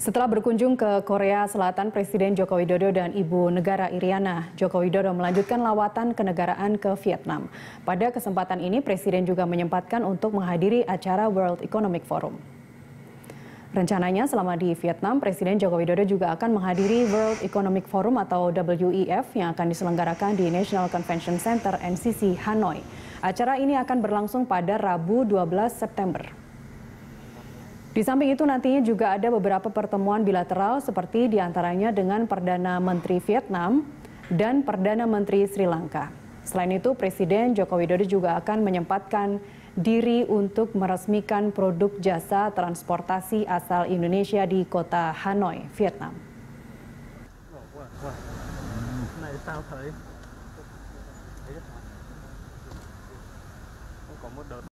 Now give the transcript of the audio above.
Setelah berkunjung ke Korea Selatan, Presiden Joko Widodo dan Ibu Negara Iriana Joko Widodo melanjutkan lawatan kenegaraan ke Vietnam. Pada kesempatan ini, Presiden juga menyempatkan untuk menghadiri acara World Economic Forum. Rencananya selama di Vietnam, Presiden Joko Widodo juga akan menghadiri World Economic Forum atau WEF yang akan diselenggarakan di National Convention Center NCC Hanoi. Acara ini akan berlangsung pada Rabu 12 September. Di samping itu nantinya juga ada beberapa pertemuan bilateral seperti diantaranya dengan Perdana Menteri Vietnam dan Perdana Menteri Sri Lanka. Selain itu, Presiden Joko Widodo juga akan menyempatkan diri untuk meresmikan produk jasa transportasi asal Indonesia di kota Hanoi, Vietnam.